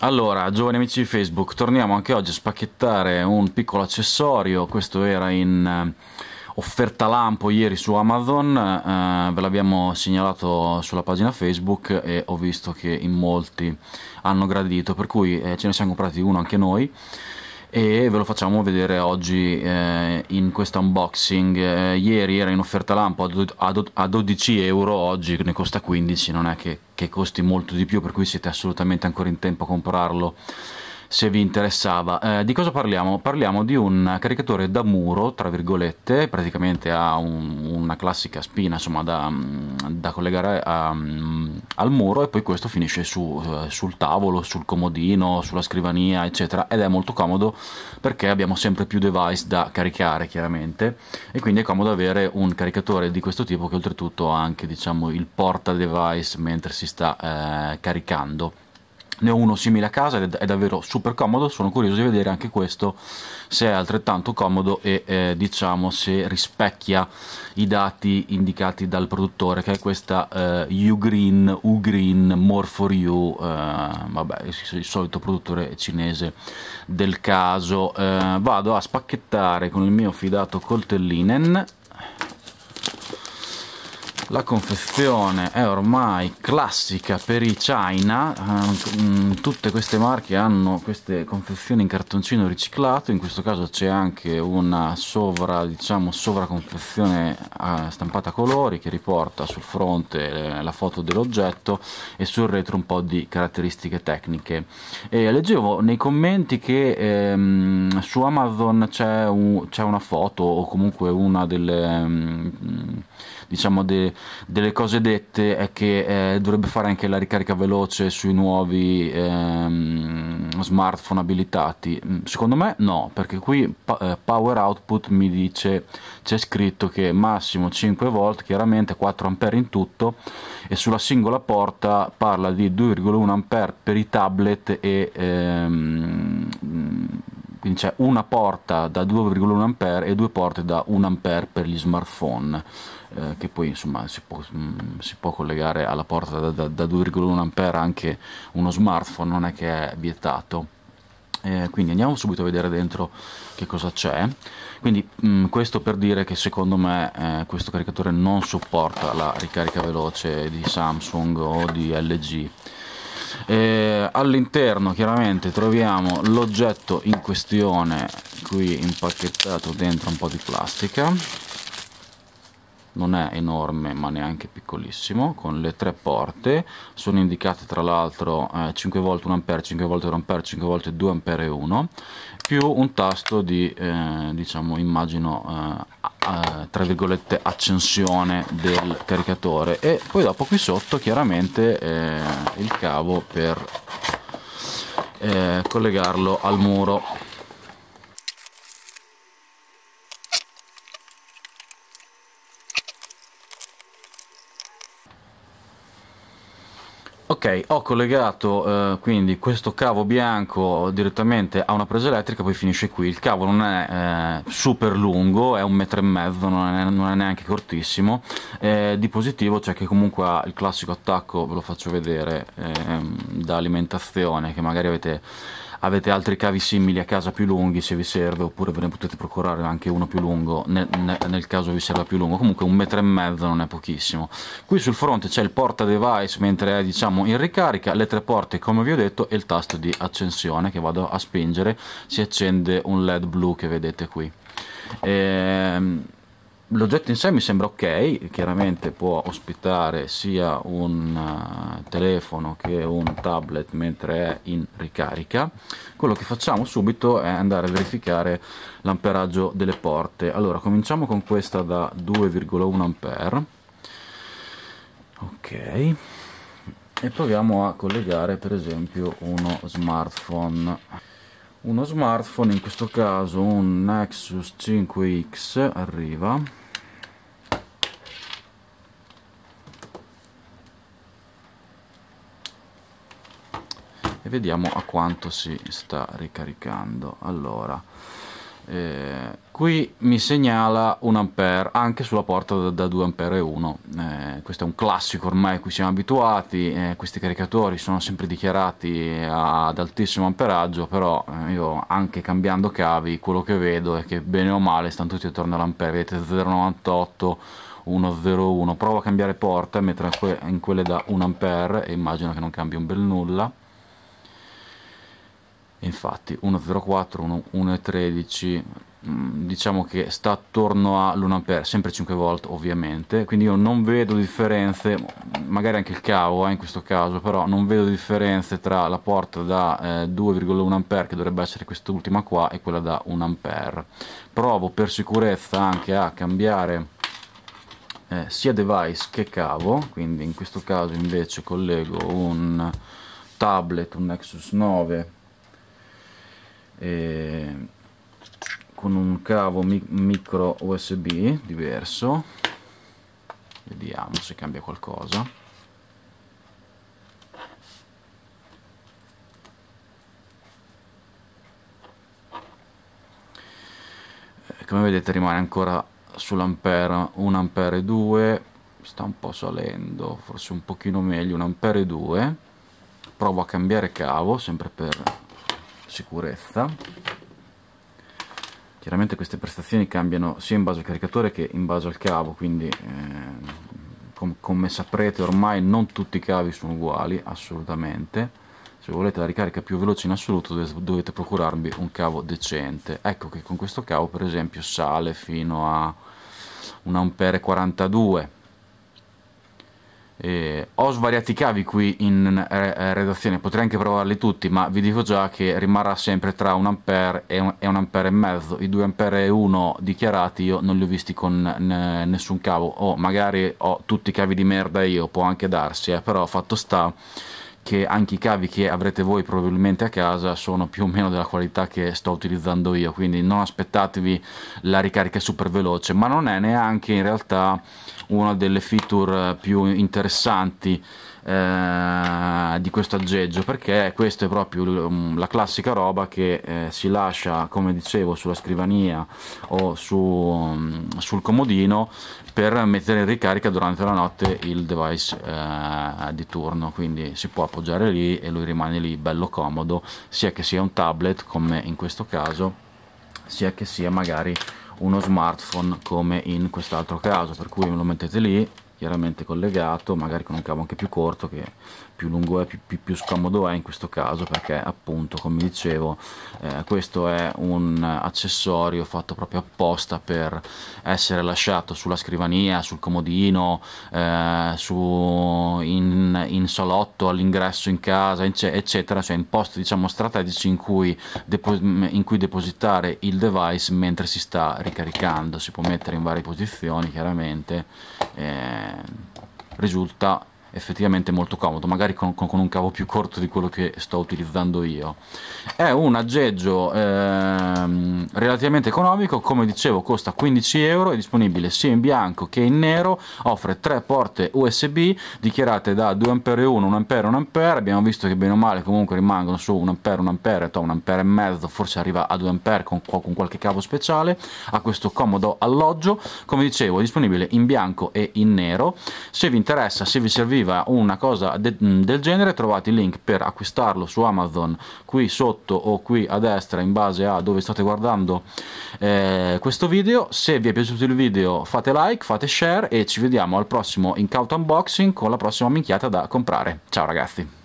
Allora, giovani amici di Facebook, torniamo anche oggi a spacchettare un piccolo accessorio, questo era in eh, offerta lampo ieri su Amazon, eh, ve l'abbiamo segnalato sulla pagina Facebook e ho visto che in molti hanno gradito, per cui eh, ce ne siamo comprati uno anche noi e ve lo facciamo vedere oggi eh, in questo unboxing eh, ieri era in offerta lampo a, 12 euro oggi ne costa 15 non è che, che costi molto di più per cui siete assolutamente ancora in tempo a comprarlo se vi interessava. Eh, di cosa parliamo? Parliamo di un caricatore da muro, tra virgolette, praticamente ha un, una classica spina insomma, da, da collegare a, mm, al muro e poi questo finisce su, eh, sul tavolo, sul comodino, sulla scrivania eccetera ed è molto comodo perché abbiamo sempre più device da caricare chiaramente e quindi è comodo avere un caricatore di questo tipo che oltretutto ha anche diciamo il porta device mentre si sta eh, caricando ne ho uno simile a casa ed è davvero super comodo sono curioso di vedere anche questo se è altrettanto comodo e eh, diciamo se rispecchia i dati indicati dal produttore che è questa eh, Ugreen, Ugreen, More for You eh, vabbè il solito produttore cinese del caso eh, vado a spacchettare con il mio fidato coltellinen la confezione è ormai classica per i China ehm, tutte queste marche hanno queste confezioni in cartoncino riciclato in questo caso c'è anche una sovra diciamo sovraconfezione eh, stampata a colori che riporta sul fronte eh, la foto dell'oggetto e sul retro un po' di caratteristiche tecniche e leggevo nei commenti che ehm, su Amazon c'è un, una foto o comunque una delle mm, diciamo de, delle cose dette è che eh, dovrebbe fare anche la ricarica veloce sui nuovi ehm, smartphone abilitati. Mm, secondo me no, perché qui pa- eh, Power Output mi dice c'è scritto che massimo 5 volt, chiaramente 4 ampere in tutto e sulla singola porta parla di 2,1 ampere per i tablet e ehm, quindi c'è una porta da 2,1 ampere e due porte da 1 ampere per gli smartphone eh, che poi insomma si può, mh, mm, si può, collegare alla porta da, da, da 2,1 A anche uno smartphone, non è che è vietato. Eh, quindi andiamo subito a vedere dentro che cosa c'è. Quindi mh, mm, questo per dire che secondo me eh, questo caricatore non supporta la ricarica veloce di Samsung o di LG. Eh, all'interno chiaramente troviamo l'oggetto in questione qui impacchettato dentro un po' di plastica non è enorme ma neanche piccolissimo con le tre porte sono indicate tra l'altro eh, 5 volt 1 ampere 5 volt 1 ampere 5 volt 2 ampere 1 più un tasto di eh, diciamo immagino eh, eh, tra virgolette accensione del caricatore e poi dopo qui sotto chiaramente eh, il cavo per eh, collegarlo al muro Ok, ho collegato eh, quindi questo cavo bianco direttamente a una presa elettrica, poi finisce qui. Il cavo non è eh, super lungo, è un metro e mezzo, non è, non è neanche cortissimo. Eh, di positivo c'è cioè che comunque ha il classico attacco, ve lo faccio vedere, ehm, da alimentazione che magari avete avete altri cavi simili a casa più lunghi se vi serve oppure ve ne potete procurare anche uno più lungo nel, nel caso vi serva più lungo comunque un metro e mezzo non è pochissimo qui sul fronte c'è il porta device mentre è diciamo in ricarica le tre porte come vi ho detto e il tasto di accensione che vado a spingere si accende un led blu che vedete qui ehm L'oggetto in sé mi sembra ok, chiaramente può ospitare sia un eh, telefono che un tablet mentre è in ricarica. Quello che facciamo subito è andare a verificare l'amperaggio delle porte. Allora, cominciamo con questa da 2,1 A. Ok. E proviamo a collegare per esempio uno smartphone uno smartphone, in questo caso un Nexus 5X arriva e vediamo a quanto si sta ricaricando allora eh, qui mi segnala 1 ampere anche sulla porta da, da 2 ampere e 1 eh, questo è un classico ormai a cui siamo abituati eh, questi caricatori sono sempre dichiarati eh, ad altissimo amperaggio però eh, io anche cambiando cavi quello che vedo è che bene o male stanno tutti attorno all'ampere vedete 0,98 101 provo a cambiare porta e mettere in quelle da 1 ampere e immagino che non cambi un bel nulla infatti 1,04 1,13 mm, diciamo che sta attorno all'1A sempre 5V ovviamente quindi io non vedo differenze magari anche il cavo eh, in questo caso però non vedo differenze tra la porta da eh, 2,1A che dovrebbe essere quest'ultima qua e quella da 1A provo per sicurezza anche a cambiare eh, sia device che cavo quindi in questo caso invece collego un tablet un Nexus 9 eh, con un cavo mi micro usb diverso vediamo se cambia qualcosa eh, come vedete rimane ancora sull'ampere 1 ampere 2 sta un po' salendo forse un pochino meglio 1 ampere 2 provo a cambiare cavo sempre per sicurezza chiaramente queste prestazioni cambiano sia in base al caricatore che in base al cavo quindi eh, com come saprete ormai non tutti i cavi sono uguali assolutamente se volete la ricarica più veloce in assoluto dovete procurarvi un cavo decente ecco che con questo cavo per esempio sale fino a 1 ampere 42 eh, ho svariati cavi qui in eh, redazione, potrei anche provarli tutti, ma vi dico già che rimarrà sempre tra un ampere e un, e un ampere e mezzo. I 2 ampere e 1 dichiarati io non li ho visti con ne, nessun cavo, o oh, magari ho tutti i cavi di merda io, può anche darsi, eh, però fatto sta che anche i cavi che avrete voi probabilmente a casa sono più o meno della qualità che sto utilizzando io quindi non aspettatevi la ricarica super veloce ma non è neanche in realtà una delle feature più interessanti eh, di questo aggeggio perché questa è proprio mm, la classica roba che eh, si lascia come dicevo sulla scrivania o su, mm, sul comodino per mettere in ricarica durante la notte il device eh, di turno quindi si può appoggiare lì e lui rimane lì bello comodo sia che sia un tablet come in questo caso sia che sia magari uno smartphone come in quest'altro caso per cui lo mettete lì chiaramente collegato magari con un cavo anche più corto che più lungo è più, più, più scomodo è in questo caso perché appunto come dicevo eh, questo è un accessorio fatto proprio apposta per essere lasciato sulla scrivania sul comodino eh, su, in, in salotto all'ingresso in casa eccetera cioè in posti diciamo strategici in cui, in cui depositare il device mentre si sta ricaricando si può mettere in varie posizioni chiaramente eh, risulta effettivamente molto comodo, magari con, con, con, un cavo più corto di quello che sto utilizzando io. È un aggeggio ehm, relativamente economico, come dicevo costa 15 euro, è disponibile sia in bianco che in nero, offre tre porte USB dichiarate da 2A1, 1A, 1A, abbiamo visto che bene o male comunque rimangono su 1A, 1A, 1A e mezzo, forse arriva a 2A con, con qualche cavo speciale, ha questo comodo alloggio, come dicevo è disponibile in bianco e in nero, se vi interessa, se vi serviva arriva una cosa de mm, del genere trovate il link per acquistarlo su Amazon qui sotto o qui a destra in base a dove state guardando eh, questo video se vi è piaciuto il video fate like fate share e ci vediamo al prossimo incauto unboxing con la prossima minchiata da comprare ciao ragazzi